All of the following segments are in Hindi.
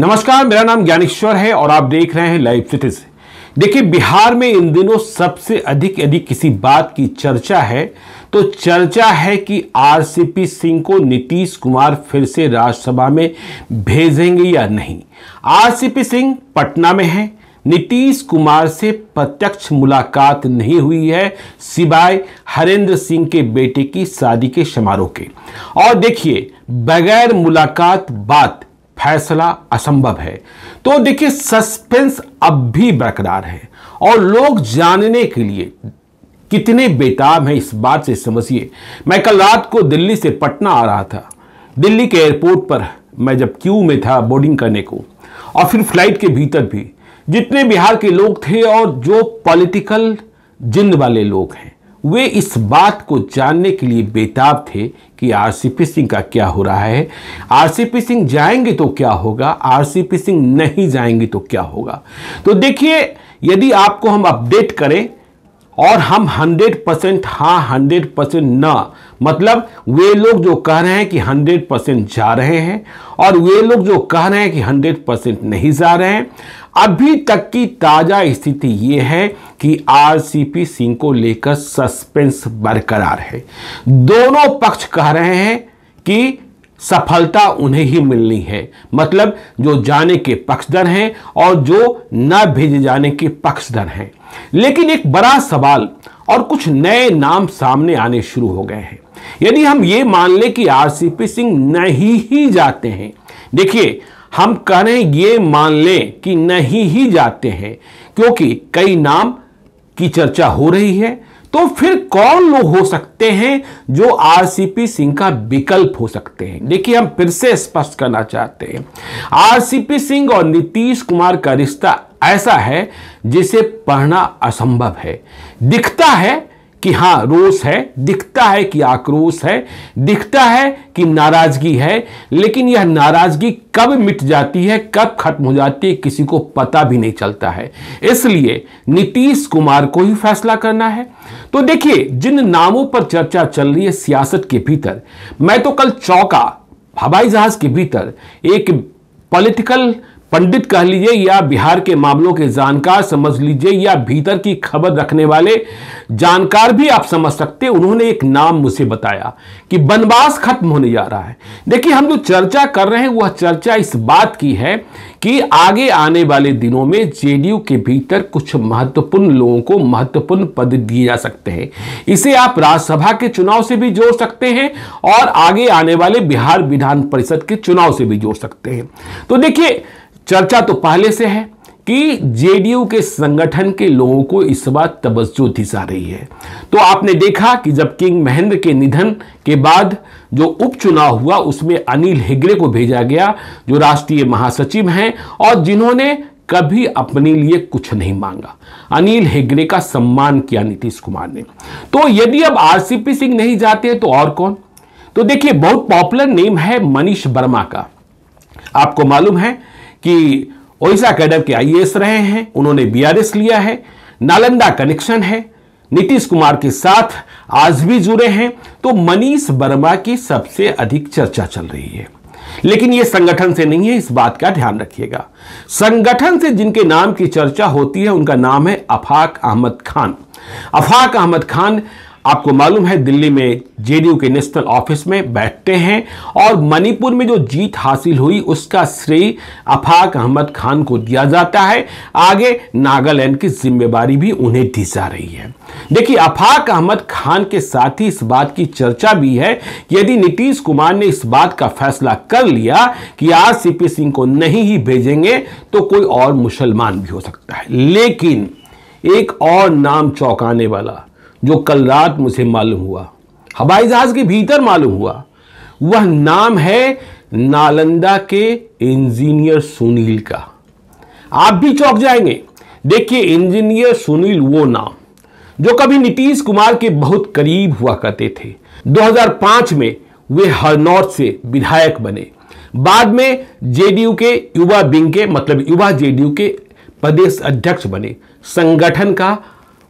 नमस्कार मेरा नाम ज्ञानेश्वर है और आप देख रहे हैं लाइव सिटीज देखिए बिहार में इन दिनों सबसे अधिक यदि किसी बात की चर्चा है तो चर्चा है कि आरसीपी सिंह को नीतीश कुमार फिर से राज्यसभा में भेजेंगे या नहीं आरसीपी सिंह पटना में है नीतीश कुमार से प्रत्यक्ष मुलाकात नहीं हुई है सिवाय हरेंद्र सिंह के बेटे की शादी के समारोह के और देखिए बगैर मुलाकात बात फैसला असंभव है तो देखिए सस्पेंस अब भी बरकरार है और लोग जानने के लिए कितने बेताब हैं इस बात से समझिए मैं कल रात को दिल्ली से पटना आ रहा था दिल्ली के एयरपोर्ट पर मैं जब क्यू में था बोर्डिंग करने को और फिर फ्लाइट के भीतर भी जितने बिहार के लोग थे और जो पॉलिटिकल जिंद वाले लोग हैं वे इस बात को जानने के लिए बेताब थे कि आरसीपी सिंह का क्या हो रहा है आरसीपी सिंह जाएंगे तो क्या होगा आरसीपी सिंह नहीं जाएंगे तो क्या होगा तो देखिए यदि आपको हम अपडेट करें और हम 100 परसेंट हाँ 100 परसेंट ना मतलब वे लोग जो कह रहे हैं कि 100 परसेंट जा रहे हैं और वे लोग जो कह रहे हैं कि 100 परसेंट नहीं जा रहे हैं अभी तक की ताज़ा स्थिति ये है कि आरसीपी सिंह को लेकर सस्पेंस बरकरार है दोनों पक्ष कह रहे हैं कि सफलता उन्हें ही मिलनी है मतलब जो जाने के पक्षधर हैं और जो न भेजे जाने के पक्षधर हैं लेकिन एक बड़ा सवाल और कुछ नए नाम सामने आने शुरू हो गए हैं यदि हम ये मान लें कि आरसीपी सिंह नहीं ही जाते हैं देखिए हम कह रहे हैं ये मान लें कि नहीं ही जाते हैं क्योंकि कई नाम की चर्चा हो रही है तो फिर कौन लोग हो सकते हैं जो आरसीपी सिंह का विकल्प हो सकते हैं देखिए हम फिर से स्पष्ट करना चाहते हैं आरसीपी सिंह और नीतीश कुमार का रिश्ता ऐसा है जिसे पढ़ना असंभव है दिखता है कि हाँ रोष है दिखता है कि आक्रोश है दिखता है कि नाराजगी है लेकिन यह नाराजगी कब मिट जाती है कब खत्म हो जाती है किसी को पता भी नहीं चलता है इसलिए नीतीश कुमार को ही फैसला करना है तो देखिए जिन नामों पर चर्चा चल रही है सियासत के भीतर मैं तो कल चौका हवाई जहाज के भीतर एक पॉलिटिकल पंडित कह लीजिए या बिहार के मामलों के जानकार समझ लीजिए या भीतर की खबर रखने वाले जानकार भी आप समझ सकते उन्होंने एक नाम मुझे बताया कि वनवास खत्म होने जा रहा है देखिए हम जो चर्चा कर रहे हैं वह चर्चा इस बात की है कि आगे आने वाले दिनों में जेडीयू के भीतर कुछ महत्वपूर्ण लोगों को महत्वपूर्ण पद दिए जा सकते हैं इसे आप राज्यसभा के चुनाव से भी जोड़ सकते हैं और आगे आने वाले बिहार विधान परिषद के चुनाव से भी जोड़ सकते हैं तो देखिए चर्चा तो पहले से है कि जेडीयू के संगठन के लोगों को इस बार तवज्जो दी जा रही है तो आपने देखा कि जब किंग महेंद्र के निधन के बाद जो उपचुनाव हुआ उसमें अनिल हेगड़े को भेजा गया जो राष्ट्रीय महासचिव हैं और जिन्होंने कभी अपने लिए कुछ नहीं मांगा अनिल हेगड़े का सम्मान किया नीतीश कुमार ने तो यदि अब आरसीपी सिंह नहीं जाते तो और कौन तो देखिए बहुत पॉपुलर नेम है मनीष वर्मा का आपको मालूम है कि ओडिशा कैडर के आई रहे हैं उन्होंने बी लिया है नालंदा कनेक्शन है नीतीश कुमार के साथ आज भी जुड़े हैं तो मनीष वर्मा की सबसे अधिक चर्चा चल रही है लेकिन यह संगठन से नहीं है इस बात का ध्यान रखिएगा संगठन से जिनके नाम की चर्चा होती है उनका नाम है अफाक अहमद खान अफाक अहमद खान आपको मालूम है दिल्ली में जेडीयू के नेशनल ऑफिस में बैठते हैं और मणिपुर में जो जीत हासिल हुई उसका श्रेय अफाक अहमद खान को दिया जाता है आगे नागालैंड की जिम्मेवारी भी उन्हें दी जा रही है देखिए अफाक अहमद खान के साथ ही इस बात की चर्चा भी है यदि नीतीश कुमार ने इस बात का फैसला कर लिया कि आज सीपी सिंह को नहीं ही भेजेंगे तो कोई और मुसलमान भी हो सकता है लेकिन एक और नाम चौंकाने वाला जो कल रात मुझे मालूम हुआ हवाई जहाज के भीतर मालूम हुआ वह नाम है नालंदा के इंजीनियर सुनील का आप भी चौक जाएंगे देखिए इंजीनियर सुनील वो नाम जो कभी नीतीश कुमार के बहुत करीब हुआ करते थे 2005 में वे हरनौत से विधायक बने बाद में जेडीयू के युवा विंग के मतलब युवा जेडीयू के प्रदेश अध्यक्ष बने संगठन का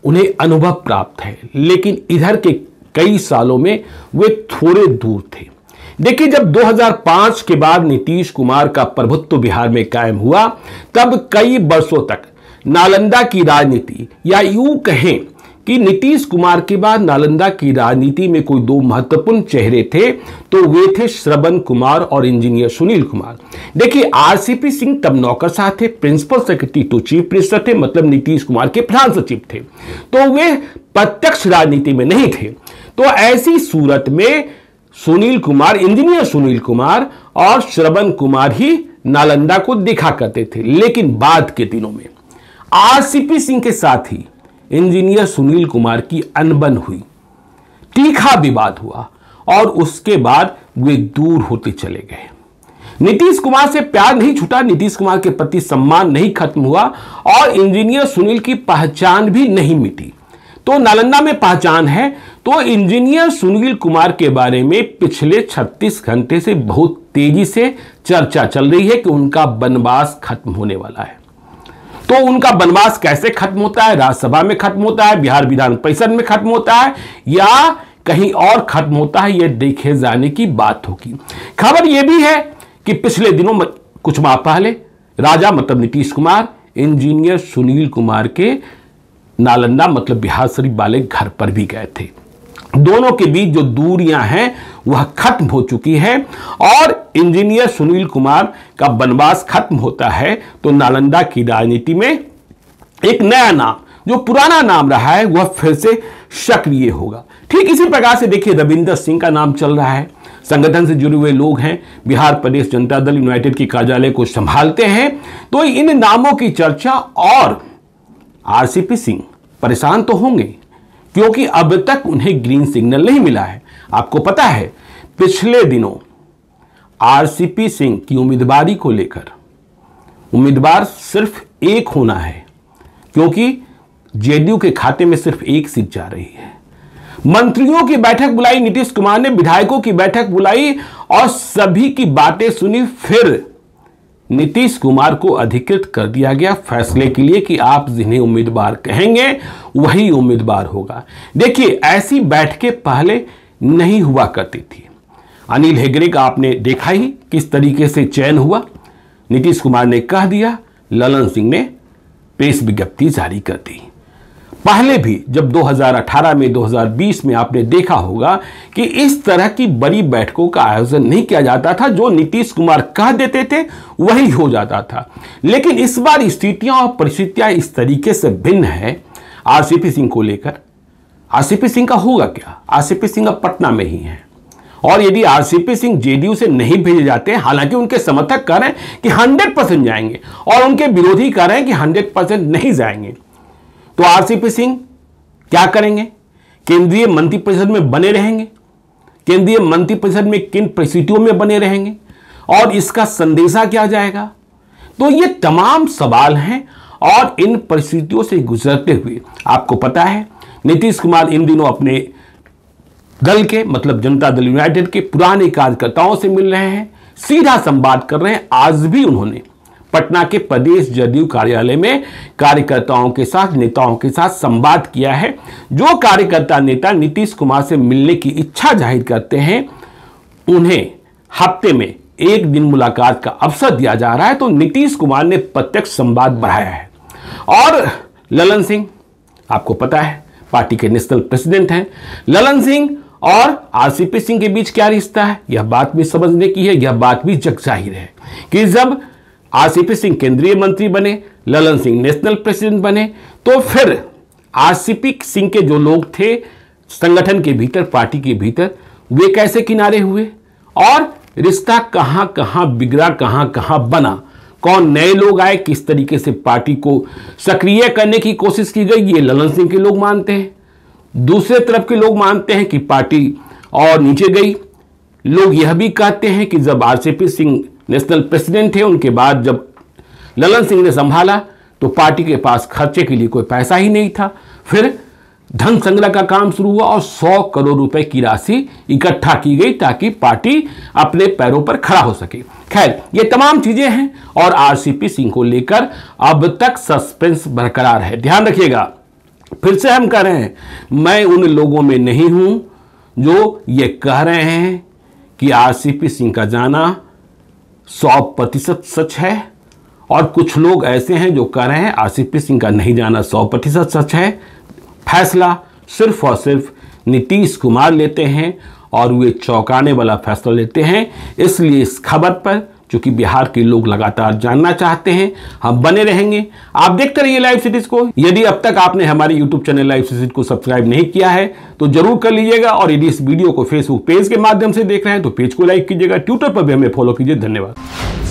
उन्हें अनुभव प्राप्त है लेकिन इधर के कई सालों में वे थोड़े दूर थे देखिए जब 2005 के बाद नीतीश कुमार का प्रभुत्व बिहार में कायम हुआ तब कई वर्षों तक नालंदा की राजनीति या यूं कहें कि नीतीश कुमार के बाद नालंदा की राजनीति में कोई दो महत्वपूर्ण चेहरे थे तो वे थे श्रवण कुमार और इंजीनियर सुनील कुमार देखिए आरसीपी सिंह तब नौकरशाह थे प्रिंसिपल सेक्रेटरी टू तो चीफ मिनिस्टर थे मतलब नीतीश कुमार के प्रधान सचिव थे तो वे प्रत्यक्ष राजनीति में नहीं थे तो ऐसी सूरत में सुनील कुमार इंजीनियर सुनील कुमार और श्रवण कुमार ही नालंदा को दिखा करते थे लेकिन बाद के दिनों में आरसीपी सिंह के साथ ही इंजीनियर सुनील कुमार की अनबन हुई तीखा विवाद हुआ और उसके बाद वे दूर होते चले गए नीतीश कुमार से प्यार नहीं छूटा नीतीश कुमार के प्रति सम्मान नहीं खत्म हुआ और इंजीनियर सुनील की पहचान भी नहीं मिटी तो नालंदा में पहचान है तो इंजीनियर सुनील कुमार के बारे में पिछले 36 घंटे से बहुत तेजी से चर्चा चल रही है कि उनका वनवास खत्म होने वाला है तो उनका वनवास कैसे खत्म होता है राज्यसभा में खत्म होता है बिहार विधान परिषद में खत्म होता है या कहीं और खत्म होता है यह देखे जाने की बात होगी खबर यह भी है कि पिछले दिनों कुछ माह पहले राजा मतलब नीतीश कुमार इंजीनियर सुनील कुमार के नालंदा मतलब बिहार शरीफ वाले घर पर भी गए थे दोनों के बीच जो दूरियां हैं वह खत्म हो चुकी हैं और इंजीनियर सुनील कुमार का वनवास खत्म होता है तो नालंदा की राजनीति में एक नया नाम जो पुराना नाम रहा है वह फिर से सक्रिय होगा ठीक इसी प्रकार से देखिए रविंदर सिंह का नाम चल रहा है संगठन से जुड़े हुए लोग हैं बिहार प्रदेश जनता दल यूनाइटेड के कार्यालय को संभालते हैं तो इन नामों की चर्चा और आरसीपी सिंह परेशान तो होंगे क्योंकि अब तक उन्हें ग्रीन सिग्नल नहीं मिला है आपको पता है पिछले दिनों आरसीपी सिंह की उम्मीदवारी को लेकर उम्मीदवार सिर्फ एक होना है क्योंकि जेडीयू के खाते में सिर्फ एक सीट जा रही है मंत्रियों की बैठक बुलाई नीतीश कुमार ने विधायकों की बैठक बुलाई और सभी की बातें सुनी फिर नीतीश कुमार को अधिकृत कर दिया गया फैसले के लिए कि आप जिन्हें उम्मीदवार कहेंगे वही उम्मीदवार होगा देखिए ऐसी बैठकें पहले नहीं हुआ करती थी अनिल हेगड़े का आपने देखा ही किस तरीके से चयन हुआ नीतीश कुमार ने कह दिया ललन सिंह ने प्रेस विज्ञप्ति जारी कर दी पहले भी जब 2018 में 2020 में आपने देखा होगा कि इस तरह की बड़ी बैठकों का आयोजन नहीं किया जाता था जो नीतीश कुमार कह देते थे वही हो जाता था लेकिन इस बार स्थितियां और परिस्थितियां इस तरीके से भिन्न है आरसीपी सिंह को लेकर आरसीपी सिंह का होगा क्या आरसीपी सिंह अब पटना में ही है और यदि आरसीपी सिंह जेडीयू से नहीं भेजे जाते हैं हालांकि उनके समर्थक कह रहे हैं कि 100 परसेंट जाएंगे और उनके विरोधी कह रहे हैं कि 100 परसेंट नहीं जाएंगे तो आरसीपी सिंह क्या करेंगे केंद्रीय मंत्रिपरिषद में बने रहेंगे केंद्रीय मंत्रिपरिषद में किन परिस्थितियों में बने रहेंगे और इसका संदेशा क्या जाएगा तो ये तमाम सवाल हैं और इन परिस्थितियों से गुजरते हुए आपको पता है नीतीश कुमार इन दिनों अपने दल के मतलब जनता दल यूनाइटेड के पुराने कार्यकर्ताओं से मिल रहे हैं सीधा संवाद कर रहे हैं आज भी उन्होंने पटना के प्रदेश जदयू कार्यालय में कार्यकर्ताओं के साथ नेताओं के साथ संवाद किया है जो कार्यकर्ता नेता नीतीश कुमार से मिलने की इच्छा जाहिर करते हैं उन्हें हफ्ते में एक दिन मुलाकात का अवसर दिया जा रहा है तो नीतीश कुमार ने प्रत्यक्ष संवाद बढ़ाया है और ललन सिंह आपको पता है पार्टी के नेशनल प्रेसिडेंट हैं ललन सिंह और आरसीपी सिंह के बीच क्या रिश्ता है यह बात भी समझने की है यह बात भी जग जाहिर है कि जब आरसीपी सिंह केंद्रीय मंत्री बने ललन सिंह नेशनल प्रेसिडेंट बने तो फिर आरसीपी सिंह के जो लोग थे संगठन के भीतर पार्टी के भीतर वे कैसे किनारे हुए और रिश्ता कहाँ कहां बिगड़ा कहाँ कहां बना कौन नए लोग आए किस तरीके से पार्टी को सक्रिय करने की कोशिश की गई ये ललन सिंह के लोग मानते हैं दूसरे तरफ के लोग मानते हैं कि पार्टी और नीचे गई लोग यह भी कहते हैं कि जब आरसीपी सिंह नेशनल प्रेसिडेंट थे उनके बाद जब ललन सिंह ने संभाला तो पार्टी के पास खर्चे के लिए कोई पैसा ही नहीं था फिर धन संग्रह का काम शुरू हुआ और 100 करोड़ रुपए की राशि इकट्ठा की गई ताकि पार्टी अपने पैरों पर खड़ा हो सके खैर ये तमाम चीजें हैं और आरसीपी सिंह को लेकर अब तक सस्पेंस बरकरार है ध्यान रखिएगा फिर से हम कह रहे हैं मैं उन लोगों में नहीं हूं जो ये कह रहे हैं कि आरसीपी सिंह का जाना सौ प्रतिशत सच है और कुछ लोग ऐसे हैं जो कह रहे हैं आसिफ सिंह का नहीं जाना सौ प्रतिशत सच है फैसला सिर्फ और सिर्फ नीतीश कुमार लेते हैं और वे चौंकाने वाला फैसला लेते हैं इसलिए इस खबर पर चूँकि बिहार के लोग लगातार जानना चाहते हैं हम बने रहेंगे आप देखते रहिए लाइव सीरीज को यदि अब तक आपने हमारे यूट्यूब चैनल लाइव सीरीज को सब्सक्राइब नहीं किया है तो जरूर कर लीजिएगा और यदि इस वीडियो को फेसबुक पेज के माध्यम से देख रहे हैं तो पेज को लाइक कीजिएगा ट्विटर पर भी हमें फॉलो कीजिए धन्यवाद